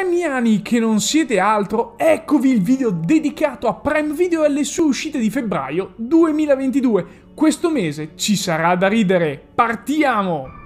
Premiani che non siete altro, eccovi il video dedicato a Prime Video e alle sue uscite di febbraio 2022. Questo mese ci sarà da ridere. Partiamo!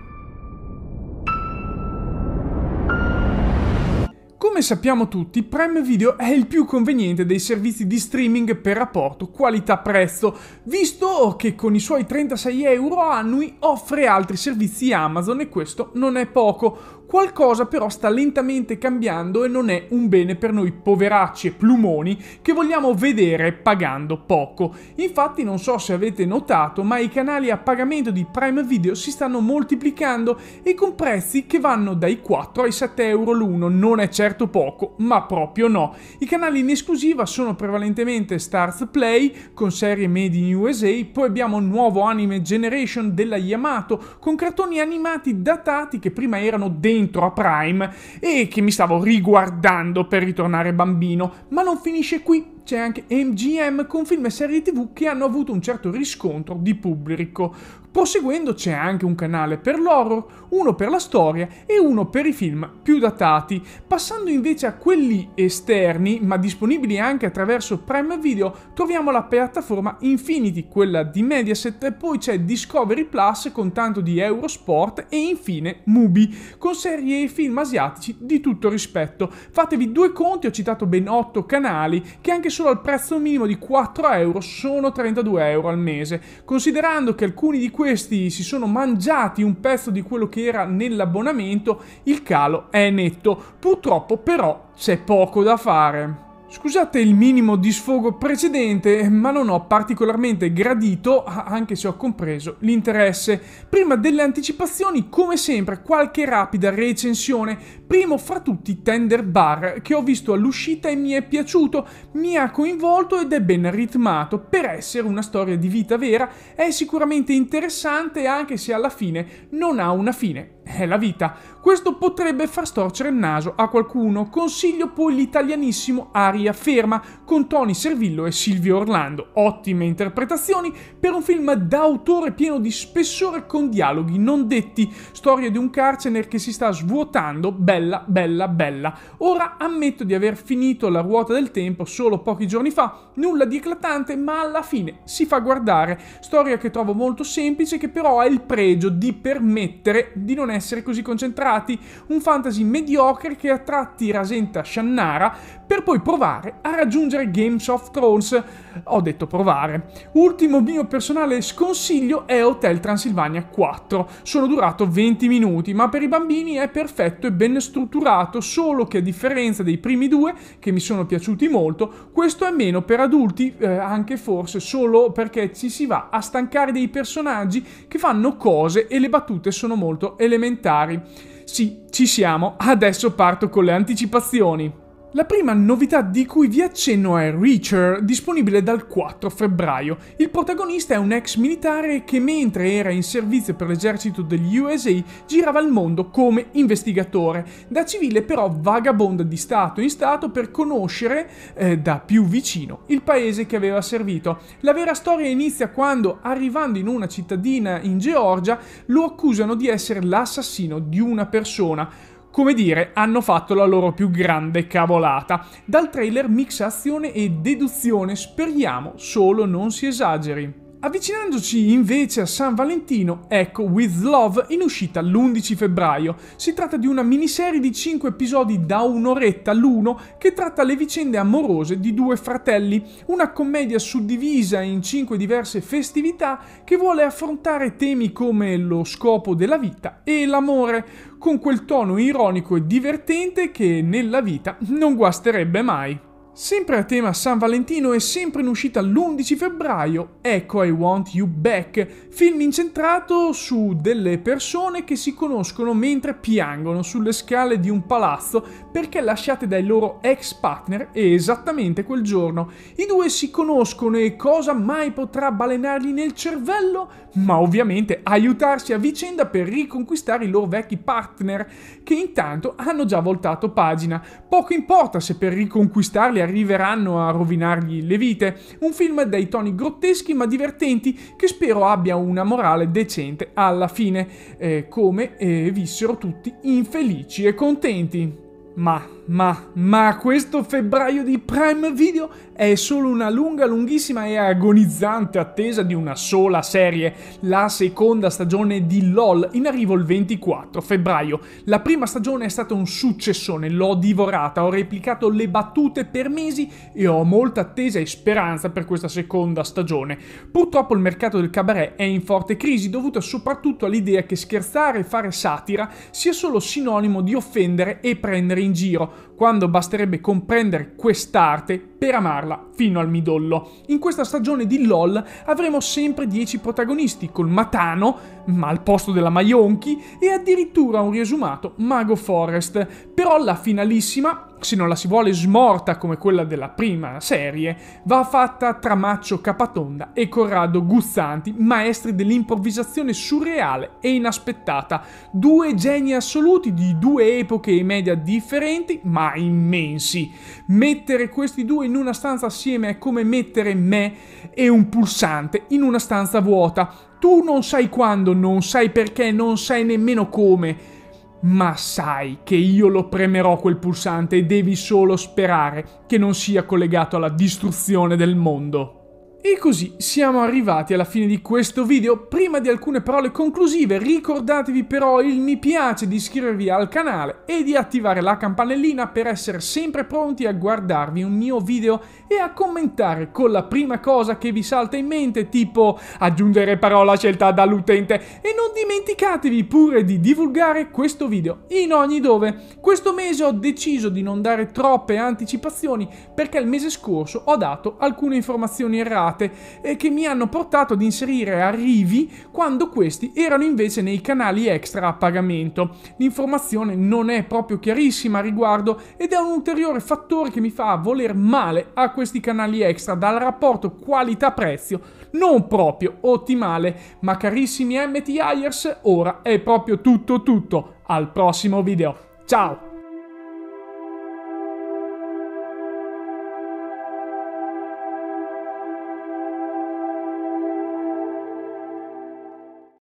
Come sappiamo tutti, Prime Video è il più conveniente dei servizi di streaming per rapporto qualità-prezzo, visto che con i suoi 36 euro annui offre altri servizi Amazon e questo non è poco. Qualcosa però sta lentamente cambiando e non è un bene per noi poveracci e plumoni che vogliamo vedere pagando poco. Infatti non so se avete notato, ma i canali a pagamento di Prime Video si stanno moltiplicando e con prezzi che vanno dai 4 ai 7 euro l'uno, non è certo certo poco, ma proprio no. I canali in esclusiva sono prevalentemente Starz Play con serie Made in USA, poi abbiamo nuovo anime Generation della Yamato con cartoni animati datati che prima erano dentro a Prime e che mi stavo riguardando per ritornare bambino, ma non finisce qui, c'è anche MGM con film e serie tv che hanno avuto un certo riscontro di pubblico. Proseguendo c'è anche un canale per l'horror, uno per la storia e uno per i film più datati. Passando invece a quelli esterni, ma disponibili anche attraverso Prime Video, troviamo la piattaforma Infinity, quella di Mediaset, e poi c'è Discovery Plus con tanto di Eurosport e infine Mubi, con serie e film asiatici di tutto rispetto. Fatevi due conti, ho citato ben 8 canali, che anche solo al prezzo minimo di 4 euro sono 32 euro al mese. Considerando che alcuni di questi questi si sono mangiati un pezzo di quello che era nell'abbonamento, il calo è netto. Purtroppo però c'è poco da fare. Scusate il minimo di sfogo precedente, ma non ho particolarmente gradito, anche se ho compreso, l'interesse. Prima delle anticipazioni, come sempre, qualche rapida recensione primo fra tutti Tender Bar, che ho visto all'uscita e mi è piaciuto, mi ha coinvolto ed è ben ritmato. Per essere una storia di vita vera, è sicuramente interessante anche se alla fine non ha una fine. È la vita. Questo potrebbe far storcere il naso a qualcuno. Consiglio poi l'italianissimo Aria Ferma con Tony Servillo e Silvio Orlando. Ottime interpretazioni per un film d'autore pieno di spessore con dialoghi non detti, storia di un carcere che si sta svuotando, bella bella, bella, bella. Ora ammetto di aver finito la ruota del tempo solo pochi giorni fa, nulla di eclatante, ma alla fine si fa guardare. Storia che trovo molto semplice, che però ha il pregio di permettere di non essere così concentrati. Un fantasy mediocre che a tratti rasenta Shannara, per poi provare a raggiungere Games of Thrones. Ho detto provare. Ultimo mio personale sconsiglio è Hotel Transylvania 4. Sono durato 20 minuti, ma per i bambini è perfetto e ben studiato strutturato, solo che a differenza dei primi due, che mi sono piaciuti molto, questo è meno per adulti, eh, anche forse solo perché ci si va a stancare dei personaggi che fanno cose e le battute sono molto elementari. Sì, ci siamo, adesso parto con le anticipazioni. La prima novità di cui vi accenno è Reacher, disponibile dal 4 febbraio. Il protagonista è un ex militare che mentre era in servizio per l'esercito degli USA girava il mondo come investigatore. Da civile però vagabonda di stato in stato per conoscere eh, da più vicino il paese che aveva servito. La vera storia inizia quando, arrivando in una cittadina in Georgia, lo accusano di essere l'assassino di una persona come dire, hanno fatto la loro più grande cavolata. Dal trailer mix azione e deduzione, speriamo solo non si esageri. Avvicinandoci invece a San Valentino, ecco With Love in uscita l'11 febbraio. Si tratta di una miniserie di 5 episodi da un'oretta l'uno che tratta le vicende amorose di due fratelli, una commedia suddivisa in 5 diverse festività che vuole affrontare temi come lo scopo della vita e l'amore, con quel tono ironico e divertente che nella vita non guasterebbe mai. Sempre a tema San Valentino e sempre in uscita l'11 febbraio, ecco I Want You Back, film incentrato su delle persone che si conoscono mentre piangono sulle scale di un palazzo perché lasciate dai loro ex partner e esattamente quel giorno. I due si conoscono e cosa mai potrà balenargli nel cervello? Ma ovviamente aiutarsi a vicenda per riconquistare i loro vecchi partner che intanto hanno già voltato pagina. Poco importa se per riconquistarli arriveranno a rovinargli le vite. Un film dai toni grotteschi ma divertenti che spero abbia una morale decente alla fine, eh, come eh, vissero tutti infelici e contenti. Ma, ma, ma questo febbraio di Prime Video è solo una lunga, lunghissima e agonizzante attesa di una sola serie, la seconda stagione di LOL, in arrivo il 24 febbraio. La prima stagione è stata un successone, l'ho divorata, ho replicato le battute per mesi e ho molta attesa e speranza per questa seconda stagione. Purtroppo il mercato del cabaret è in forte crisi dovuta soprattutto all'idea che scherzare e fare satira sia solo sinonimo di offendere e prendere in giro, quando basterebbe comprendere quest'arte per amarla fino al midollo. In questa stagione di LOL avremo sempre 10 protagonisti, col Matano, ma al posto della Maionchi, e addirittura un riesumato Mago Forest. Però la finalissima se non la si vuole smorta come quella della prima serie, va fatta tra Maccio Capatonda e Corrado Guzzanti, maestri dell'improvvisazione surreale e inaspettata, due geni assoluti di due epoche e media differenti, ma immensi. Mettere questi due in una stanza assieme è come mettere me e un pulsante in una stanza vuota. Tu non sai quando, non sai perché, non sai nemmeno come ma sai che io lo premerò quel pulsante e devi solo sperare che non sia collegato alla distruzione del mondo. E così siamo arrivati alla fine di questo video. Prima di alcune parole conclusive ricordatevi però il mi piace di iscrivervi al canale e di attivare la campanellina per essere sempre pronti a guardarvi un mio video e a commentare con la prima cosa che vi salta in mente tipo aggiungere parola scelta dall'utente e non dimenticatevi pure di divulgare questo video in ogni dove. Questo mese ho deciso di non dare troppe anticipazioni perché il mese scorso ho dato alcune informazioni errate puntate e che mi hanno portato ad inserire arrivi quando questi erano invece nei canali extra a pagamento. L'informazione non è proprio chiarissima a riguardo ed è un ulteriore fattore che mi fa voler male a questi canali extra dal rapporto qualità prezzo non proprio ottimale. Ma carissimi MTIers, ora è proprio tutto tutto. Al prossimo video. Ciao!